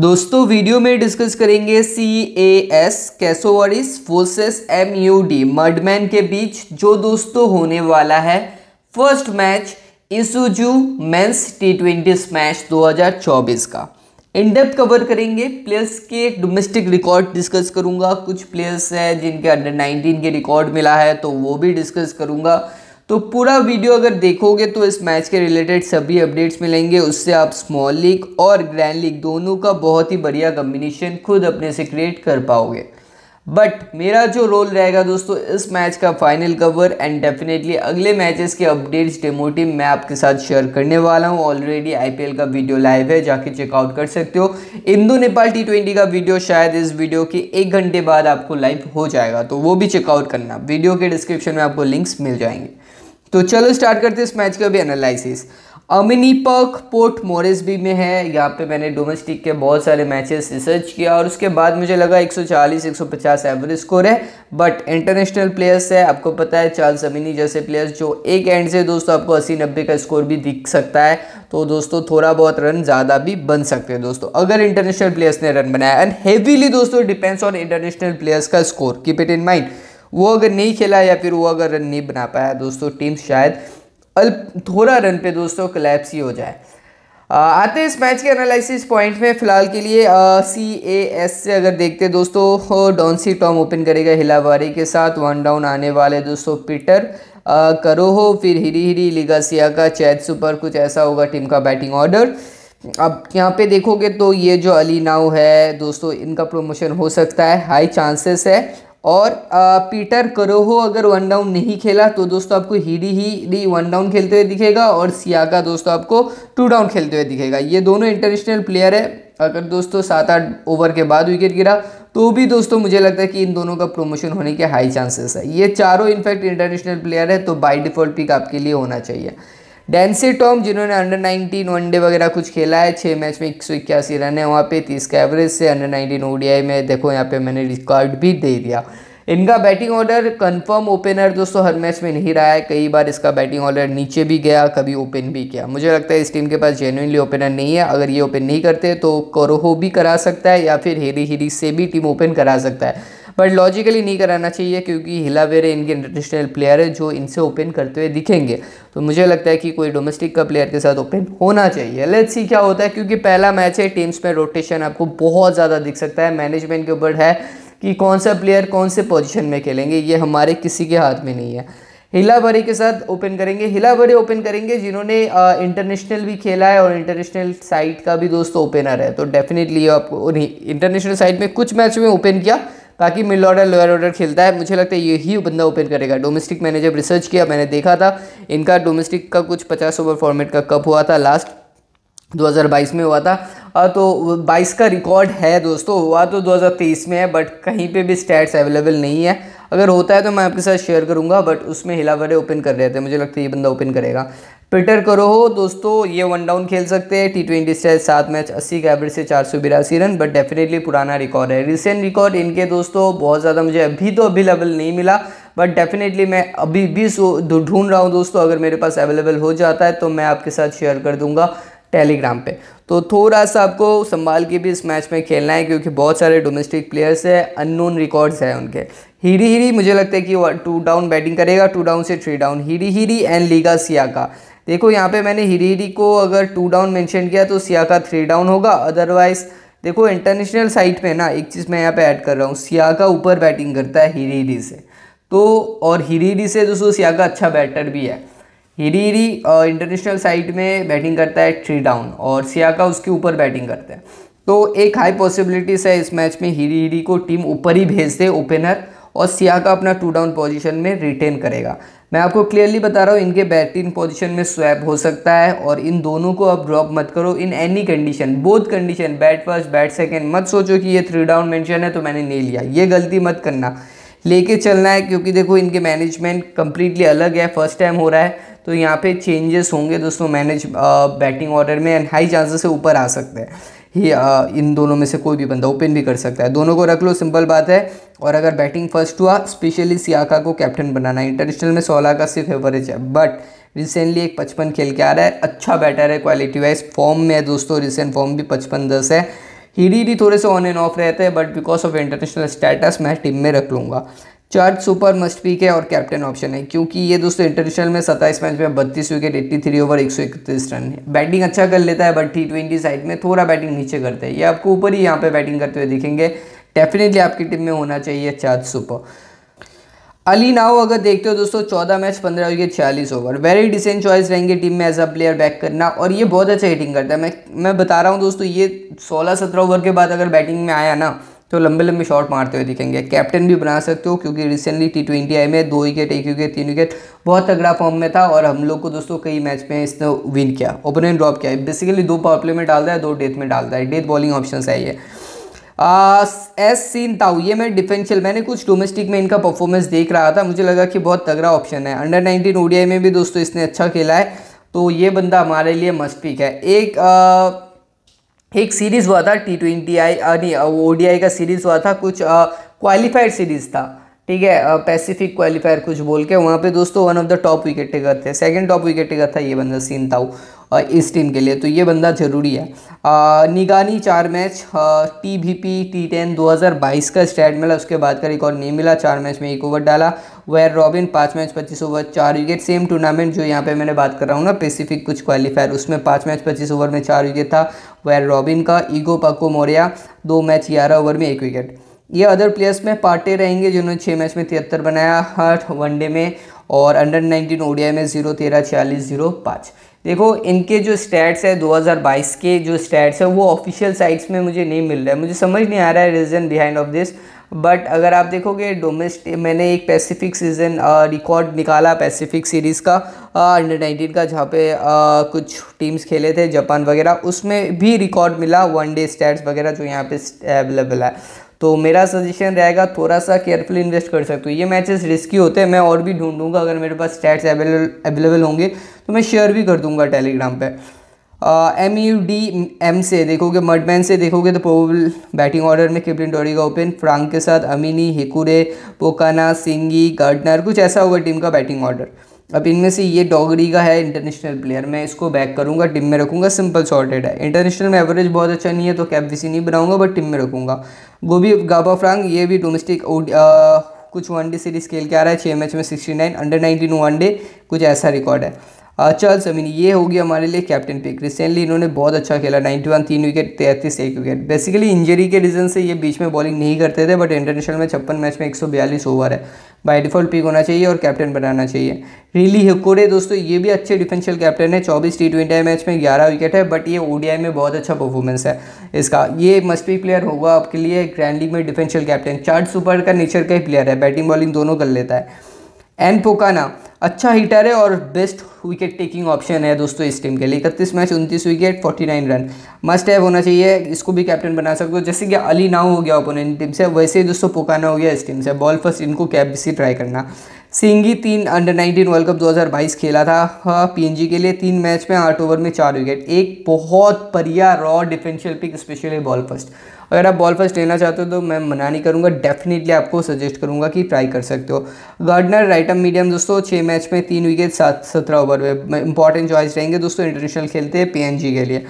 दोस्तों वीडियो में डिस्कस करेंगे C A S cassowaries versus M U D mudmen के बीच जो दोस्तों होने वाला है first match Isuzu men's T twenty smash दो का इन डेप्थ कवर करेंगे प्लेयर्स के डोमेस्टिक रिकॉर्ड डिस्कस करूंगा कुछ प्लेयर्स हैं जिनके अंडर 19 के रिकॉर्ड मिला है तो वो भी डिस्कस करूंगा तो पूरा वीडियो अगर देखोगे तो इस मैच के रिलेटेड सभी अपडेट्स मिलेंगे उससे आप स्मॉल लीग और ग्रैंड लीग दोनों का बहुत ही बढ़िया कम्बिनेशन खुद अपने से क्रिएट कर पाओगे बट मेरा जो रोल रहेगा दोस्तों इस मैच का फाइनल कवर एंड डेफिनेटली अगले मैचेस के अपडेट्स डेमो टीम मैं आपके साथ शेयर करने वाला हूँ ऑलरेडी आईपीएल का वीडियो लाइव है जाके चेकआउट कर सकते हो इंदो नेपाल टी ट्वेंटी का वीडियो शायद इस वीडियो के एक घंटे बाद आपको लाइव हो जाएगा तो वो भी चेकआउट करना वीडियो के डिस्क्रिप्शन में आपको लिंक्स मिल जाएंगे तो चलो स्टार्ट करते हैं इस मैच का भी एनालिसिस अमिनी पक पोर्ट मोरेसबी में है यहाँ पे मैंने डोमेस्टिक के बहुत सारे मैचेस रिसर्च किया और उसके बाद मुझे लगा 140 150 एवरेज स्कोर है बट इंटरनेशनल प्लेयर्स है आपको पता है चार्ल्स अमिनी जैसे प्लेयर्स जो एक एंड से दोस्तों आपको 80 नब्बे का स्कोर भी दिख सकता है तो दोस्तों थोड़ा बहुत रन ज़्यादा भी बन सकते हैं दोस्तों अगर इंटरनेशनल प्लेयर्स ने रन बनाया एंड हैवीली दोस्तों डिपेंड्स ऑन इंटरनेशनल प्लेयर्स का score keep it in mind वो अगर नहीं खेला या फिर वो अगर रन नहीं बना पाया दोस्तों टीम शायद अल्प थोड़ा रन पे दोस्तों कलेप्स ही हो जाए आते हैं इस मैच के एनालिसिस पॉइंट में फिलहाल के लिए सी ए एस से अगर देखते दोस्तों डॉन्सी टॉम ओपन करेगा हिलावारी के साथ वन डाउन आने वाले दोस्तों पीटर करो हो फिर हिरी हिरी लिगासिया का चैत सुपर कुछ ऐसा होगा टीम का बैटिंग ऑर्डर अब यहाँ पे देखोगे तो ये जो अली नाव है दोस्तों इनका प्रमोशन हो सकता है हाई चांसेस है और आ, पीटर करोहो अगर वन डाउन नहीं खेला तो दोस्तों आपको हीडी डी वन डाउन खेलते हुए दिखेगा और सियाका दोस्तों आपको टू डाउन खेलते हुए दिखेगा ये दोनों इंटरनेशनल प्लेयर है अगर दोस्तों सात आठ ओवर के बाद विकेट गिरा तो भी दोस्तों मुझे लगता है कि इन दोनों का प्रमोशन होने के हाई चांसेस है ये चारों इनफैक्ट इंटरनेशनल प्लेयर है तो बाई डिफ़ॉल्ट पिक आपके लिए होना चाहिए डेंसी टॉम जिन्होंने अंडर 19 वनडे वगैरह कुछ खेला है छः मैच में एक सौ इक्यासी रन है वहाँ पे तीस का एवरेज से अंडर 19 ओडीआई में देखो यहाँ पे मैंने रिकॉर्ड भी दे दिया इनका बैटिंग ऑर्डर कंफर्म ओपनर दोस्तों हर मैच में नहीं रहा है कई बार इसका बैटिंग ऑर्डर नीचे भी गया कभी ओपन भी किया मुझे लगता है इस टीम के पास जेन्यनली ओपनर नहीं है अगर ये ओपन नहीं करते तो करोहो भी करा सकता है या फिर हेरी हेरी से भी टीम ओपन करा सकता है बट लॉजिकली नहीं कराना चाहिए क्योंकि हिलावेरे इनके इंटरनेशनल प्लेयर है जो इनसे ओपन करते हुए दिखेंगे तो मुझे लगता है कि कोई डोमेस्टिक का प्लेयर के साथ ओपन होना चाहिए लेट्स सी क्या होता है क्योंकि पहला मैच है टीम्स में रोटेशन आपको बहुत ज़्यादा दिख सकता है मैनेजमेंट के ऊपर है कि कौन सा प्लेयर कौन से पोजिशन में खेलेंगे ये हमारे किसी के हाथ में नहीं है हिला के साथ ओपन करेंगे हिला ओपन करेंगे जिन्होंने इंटरनेशनल भी खेला है और इंटरनेशनल साइट का भी दोस्त ओपनर है तो डेफिनेटली आपको नहीं इंटरनेशनल साइट में कुछ मैच में ओपन किया बाकी मिड ऑर्डर लोअर ऑर्डर खेलता है मुझे लगता है यही बंदा ओपन करेगा डोमेस्टिक मैंने जब रिसर्च किया मैंने देखा था इनका डोमेस्टिक का कुछ पचास ओवर फॉर्मेट का कप हुआ था लास्ट 2022 में हुआ था तो 22 का रिकॉर्ड है दोस्तों हुआ तो 2023 में है बट कहीं पे भी स्टैट्स अवेलेबल नहीं है अगर होता है तो मैं आपके साथ शेयर करूंगा बट उसमें हिलावरे ओपन कर रहे थे मुझे लगता है ये बंदा ओपन करेगा पीटर करो हो दोस्तों ये वन डाउन खेल सकते हैं टी ट्वेंटी से सात मैच अस्सी के एवरेज से चार सौ बिरासी रन बट डेफिनेटली पुराना रिकॉर्ड है रिसेंट रिकॉर्ड इनके दोस्तों बहुत ज़्यादा मुझे अभी तो अवेलेबल नहीं मिला बट डेफिनेटली मैं अभी भी ढूंढ रहा हूँ दोस्तों अगर मेरे पास अवेलेबल हो जाता है तो मैं आपके साथ शेयर कर दूंगा टेलीग्राम पे तो थोड़ा सा आपको संभाल के भी इस मैच में खेलना है क्योंकि बहुत सारे डोमेस्टिक प्लेयर्स है अननोन रिकॉर्ड्स हैं उनके हीरी हीरी मुझे लगता है कि टू डाउन बैटिंग करेगा टू डाउन से थ्री डाउन हीरी हीरी एंड लीगा सिया का देखो यहाँ पे मैंने हिरीरी को अगर टू डाउन मेंशन किया तो सिया का थ्री डाउन होगा अदरवाइज़ देखो इंटरनेशनल साइट पे ना एक चीज़ मैं यहाँ पे ऐड कर रहा हूँ सिया का ऊपर बैटिंग करता है हिरीरी से तो और हिरीरी से दोस्तों सिया का अच्छा बैटर भी है हिरीरी इंटरनेशनल साइट में बैटिंग करता है थ्री डाउन और सिया का उसके ऊपर बैटिंग करता है तो एक हाई पॉसिबिलिटीज़ है इस मैच में हिरी हिरी को टीम ऊपर ही भेज दे ओपनर और सिया का अपना टू डाउन पोजीशन में रिटेन करेगा मैं आपको क्लियरली बता रहा हूँ इनके बैटिंग पोजीशन में स्वैप हो सकता है और इन दोनों को अब ड्रॉप मत करो in any condition both condition bat first bat second मत सोचो कि ये थ्री डाउन मैंशन है तो मैंने नहीं लिया ये गलती मत करना लेके चलना है क्योंकि देखो इनके मैनेजमेंट कम्प्लीटली अलग है फर्स्ट टाइम हो रहा है तो यहाँ पे चेंजेस होंगे दोस्तों मैनेज बैटिंग ऑर्डर में एंड हाई चांसेस से ऊपर आ सकते हैं ही आ, इन दोनों में से कोई भी बंदा ओपन भी कर सकता है दोनों को रख लो सिंपल बात है और अगर बैटिंग फर्स्ट हुआ स्पेशली सियाका को कैप्टन बनाना इंटरनेशनल में सोलह का सिर्फ एवरेज है बट रिसेंटली एक पचपन खेल के आ रहा है अच्छा बैटर है क्वालिटी वाइज फॉर्म में है दोस्तों रिसेंट फॉर्म भी पचपन दस है हीडी थोड़े से ऑन एंड ऑफ रहते हैं but because of international status मैं टीम में रख लूँगा चार्ज सुपर मस्ट पीक है और कैप्टन ऑप्शन है क्योंकि ये दोस्तों इंटरनेशनल में सत्ताईस मैच में बत्तीस विकेट एट्टी थ्री ओवर एक सौ इकतीस रन है बैटिंग अच्छा कर लेता है बट टी ट्वेंटी साइड में थोड़ा बैटिंग नीचे करते हैं ये आपको ऊपर ही यहाँ पे बैटिंग करते हुए दिखेंगे डेफिनेटली आपकी टीम में होना चाहिए चार्ज सुपर अली नाव अगर देखते हो दोस्तों चौदह मैच पंद्रह विकेट छियालीस ओवर वेरी डिसेंट चॉइस रहेंगे टीम में एज अ प्लेयर बैक करना और ये बहुत अच्छा हिटिंग करता है मैं मैं बता रहा हूँ दोस्तों ये सोलह सत्रह ओवर के बाद अगर बैटिंग में आया ना तो लंबे लंबे शॉट मारते हुए दिखेंगे कैप्टन भी बना सकते हो क्योंकि रिसेंटली टी ट्वेंटी आई में दो विकेट एक विकेट तीन विकेट बहुत तगड़ा फॉर्म में था और हम लोग को दोस्तों कई मैच में इसने विन किया ओपोनेंट ड्रॉप किया बेसिकली दो पावर प्ले में डालता है दो डेथ में डालता है डेथ बॉलिंग ऑप्शन है ये एस सीन ताऊ ये मैं डिफेंशियल मैंने कुछ डोमेस्टिक में इनका परफॉर्मेंस देख रहा था मुझे लगा कि बहुत तगड़ा ऑप्शन है अंडर नाइनटीन ओडीआई में भी दोस्तों इसने अच्छा खेला है तो ये बंदा हमारे लिए मस्ट पिक है एक आ, एक सीरीज़ हुआ था टी ट्वेंटी आई नहीं ओडीआई का सीरीज़ हुआ था कुछ क्वालिफाइड सीरीज़ था ठीक है पैसिफिक क्वालिफायर कुछ बोल के वहाँ पे दोस्तों one of the top wicket taker थे सेकंड टॉप विकेट टेकर था ये बंदा सीन वो टीम के लिए तो ये बंदा ज़रूरी है निगानी चार match T B P T ten दो हज़ार बाईस का स्टैंड मिला उसके बाद का रिकॉर्ड नहीं मिला चार मैच में एक ओवर डाला वेयर रॉबिन पाँच मैच पच्चीस ओवर चार विकेट सेम टूर्नामेंट जो यहाँ पे मैंने बात कर रहा हूँ ना पेसिफिक कुछ क्वालिफायर उसमें पाँच मैच पच्चीस ओवर में चार विकेट था वेयर रॉबिन का ईगो पाको मौर्या दो मैच ग्यारह ओवर में एक विकेट ये अदर प्लेयर्स में पार्टे रहेंगे जिन्होंने छः मैच में तिहत्तर बनाया हर वनडे में और अंडर नाइनटीन ओडीआई में जीरो तेरह छियालीस जीरो पाँच देखो इनके जो स्टैट्स है 2022 के जो स्टैट्स है वो ऑफिशियल साइट्स में मुझे नहीं मिल रहा है मुझे समझ नहीं आ रहा है reason behind of this but अगर आप देखोगे डोमेस्टिक मैंने एक पैसिफिक सीज़न रिकॉर्ड निकाला पैसिफिक सीरीज़ का अंडर नाइनटीन का जहाँ पे आ, कुछ टीम्स खेले थे जापान वगैरह उसमें भी रिकॉर्ड मिला वन डे स्टैट्स वगैरह जो यहाँ पे अवेलेबल है तो मेरा सजेशन रहेगा थोड़ा सा केयरफुल इन्वेस्ट कर सकते हो ये मैचेस रिस्की होते हैं मैं और भी ढूंढूंगा अगर मेरे पास स्टैट्स अवेलेबल होंगे तो मैं शेयर भी कर दूंगा टेलीग्राम पे एम यू डी एम से देखोगे मडमैन से देखोगे तो प्रोबेबल बैटिंग ऑर्डर में किपिन डोरी का ओपन फ्रांक के साथ अमीनी हिकुरे पोकाना सिंगी गार्डनर कुछ ऐसा होगा टीम का बैटिंग ऑर्डर अब इनमें से ये डॉगरी का है इंटरनेशनल प्लेयर मैं इसको बैक करूंगा टिम में रखूंगा सिंपल सॉर्टेड है इंटरनेशनल में एवरेज बहुत अच्छा नहीं है तो कैप विसी नहीं बनाऊंगा बट टिम में रखूंगा गोभी गाबा फ्रांग ये भी डोमेस्टिक कुछ वनडे सीरीज खेल के आ रहा है छः मैच में sixty nine under nineteen one day कुछ ऐसा रिकॉर्ड है चल समीन ये होगी हमारे लिए कैप्टन पिक रिसेंटली इन्होंने बहुत अच्छा खेला नाइन्टी वन तीन विकेट तैंतीस एक विकेट बेसिकली इंजरी के रीज़न से ये बीच में बॉलिंग नहीं करते थे बट इंटरनेशनल में छप्पन मैच में एक सौ बयालीस ओवर है बाय डिफॉल्ट पिक होना चाहिए और कैप्टन बनाना चाहिए रिली हेकोडे दोस्तों ये भी अच्छे डिफेंशियल कैप्टन है चौबीस टी ट्वेंटी मैच में ग्यारह विकेट है बट ये ओडीआई में बहुत अच्छा परफॉर्मेंस है इसका ये मस्ट भी प्लेयर होगा आपके लिए ग्रैंड लीग में डिफेंशियल कैप्टन चार्ट सुपर का नेचर का ही प्लेयर है बैटिंग बॉलिंग दोनों कर लेता है एन पोकाना अच्छा हीटर है और बेस्ट विकेट टेकिंग ऑप्शन है दोस्तों इस टीम के लिए इकतीस मैच उनतीस wicket forty nine run must have होना चाहिए इसको भी कैप्टन बना सकते हो जैसे कि अली नाव हो गया ओपोनेंट टीम से वैसे ही दोस्तों पोकाना हो गया इस टीम से बॉल फर्स्ट इनको कैप भी ट्राई करना सिंगी तीन अंडर नाइनटीन वर्ल्ड कप 2022 खेला था पीएनजी हाँ, के लिए तीन मैच में आठ ओवर में चार विकेट एक बहुत बढ़िया raw differential pick specially ball first अगर आप बॉल फर्स्ट लेना चाहते हो तो मैं मना नहीं करूँगा डेफिनेटली आपको सजेस्ट करूँगा कि ट्राई कर सकते हो गार्डनर राइट मीडियम दोस्तों छः मैच में तीन विकेट सात सत्रह ओवर में इंपॉर्टेंट चॉइस रहेंगे दोस्तों इंटरनेशनल खेलते हैं पी के लिए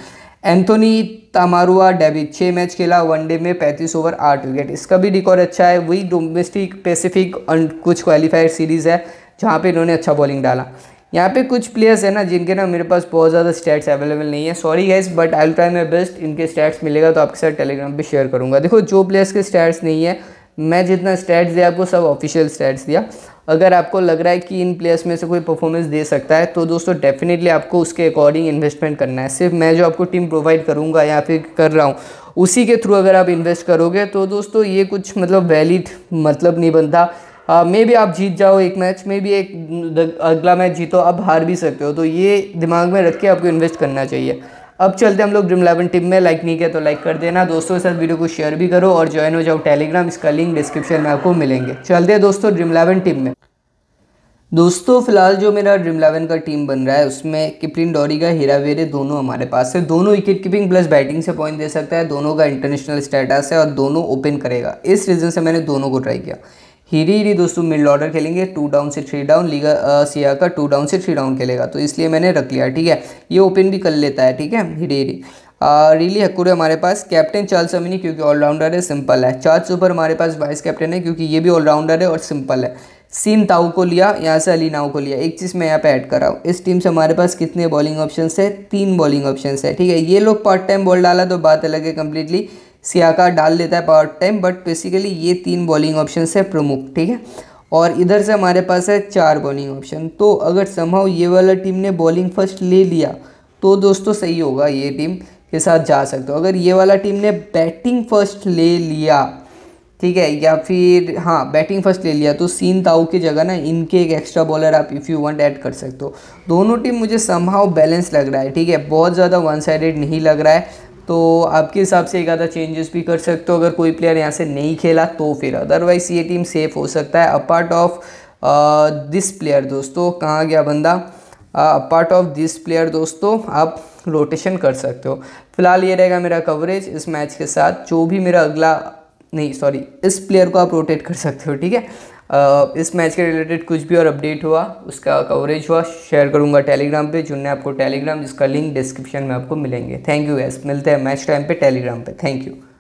एंथोनी तमारुआ डेविड छः मैच खेला वनडे में पैंतीस ओवर आठ विकेट इसका भी रिकॉर्ड अच्छा है वही डोमेस्टिक पैसिफिक कुछ क्वालिफायर सीरीज़ है जहाँ पे इन्होंने अच्छा बॉलिंग डाला यहाँ पे कुछ प्लेयर्स हैं ना जिनके ना मेरे पास बहुत ज़्यादा स्टैट्स अवेलेबल नहीं है sorry guys but I will try my best इनके स्टैट्स मिलेगा तो आपके साथ टेलीग्राम पे शेयर करूँगा देखो जो प्लेयर्स के स्टैट्स नहीं है मैं जितना स्टैट्स दिया आपको सब ऑफिशियल स्टैट्स दिया अगर आपको लग रहा है कि इन प्लेयर्स में से कोई परफॉर्मेंस दे सकता है तो दोस्तों डेफिनेटली आपको उसके अकॉर्डिंग इन्वेस्टमेंट करना है सिर्फ मैं जो आपको टीम प्रोवाइड करूँगा या फिर कर रहा हूँ उसी के थ्रू अगर आप इन्वेस्ट करोगे तो दोस्तों ये कुछ मतलब वैलिड मतलब नहीं बनता मे भी आप जीत जाओ एक मैच में भी एक अगला मैच जीतो आप हार भी सकते हो तो ये दिमाग में रख के आपको इन्वेस्ट करना चाहिए अब चलते हम लोग ड्रीम इलेवन टीम में लाइक नहीं किया तो लाइक कर देना दोस्तों के साथ वीडियो को शेयर भी करो और ज्वाइन हो जाओ टेलीग्राम इसका लिंक डिस्क्रिप्शन में आपको मिलेंगे चलते हैं दोस्तों ड्रीम इलेवन टीम में दोस्तों फिलहाल जो मेरा ड्रीम इलेवन का टीम बन रहा है उसमें किपरिन डोरीगा हीरा वेरे दोनों हमारे पास है दोनों विकेट कीपिंग प्लस बैटिंग से पॉइंट दे सकता है दोनों का इंटरनेशनल स्टेटस है और दोनों ओपन करेगा इस रीज़न से मैंने दोनों को ट्राई किया हीरी हीरी दोस्तों मिड ऑर्डर खेलेंगे टू डाउन से थ्री डाउन लीगा सिया का टू डाउन से थ्री डाउन खेलेगा तो इसलिए मैंने रख लिया ठीक है ये ओपन भी कर लेता है ठीक है हीरी हीरी रिली है हमारे पास कैप्टन चार्ल्स अमिनी क्योंकि ऑलराउंडर है सिंपल है चार्ल्स ऊपर हमारे पास वाइस कैप्टन है क्योंकि ये भी ऑलराउंडर है और सिंपल है सीन ताऊ को लिया यहाँ से अली नाऊ को लिया एक चीज़ मैं यहाँ पे ऐड कर रहा हूँ इस टीम से हमारे पास कितने बॉलिंग ऑप्शन है तीन बॉलिंग ऑप्शन है ठीक है ये लोग पार्ट टाइम बॉल डाला तो बात अलग है कम्प्लीटली सियाका डाल देता है पावर टाइम बट बेसिकली ये तीन बॉलिंग ऑप्शन है प्रमुख ठीक है और इधर से हमारे पास है चार बॉलिंग ऑप्शन तो अगर संभव ये वाला टीम ने बॉलिंग फर्स्ट ले लिया तो दोस्तों सही होगा ये टीम के साथ जा सकते हो अगर ये वाला टीम ने बैटिंग फर्स्ट ले लिया ठीक है या फिर हाँ बैटिंग फर्स्ट ले लिया तो सीन ताऊ की जगह ना इनके एक एक्स्ट्रा बॉलर आप इफ़ यू वांट ऐड कर सकते हो दोनों टीम मुझे संभाव बैलेंस लग रहा है ठीक है बहुत ज़्यादा वन साइडेड नहीं लग रहा है तो आपके हिसाब से एक आधा चेंजेस भी कर सकते हो अगर कोई प्लेयर यहाँ से नहीं खेला तो फिर अदरवाइज ये टीम सेफ हो सकता है अपार्ट ऑफ दिस प्लेयर दोस्तों कहाँ गया बंदा अपार्ट ऑफ दिस प्लेयर दोस्तों आप रोटेशन कर सकते हो फिलहाल ये रहेगा मेरा कवरेज इस मैच के साथ जो भी मेरा अगला नहीं सॉरी इस प्लेयर को आप रोटेट कर सकते हो ठीक है इस मैच के रिलेटेड कुछ भी और अपडेट हुआ उसका कवरेज हुआ शेयर करूँगा टेलीग्राम पे जिनने आपको टेलीग्राम जिसका लिंक डिस्क्रिप्शन में आपको मिलेंगे थैंक यू गैस मिलते हैं मैच टाइम पे टेलीग्राम पे थैंक यू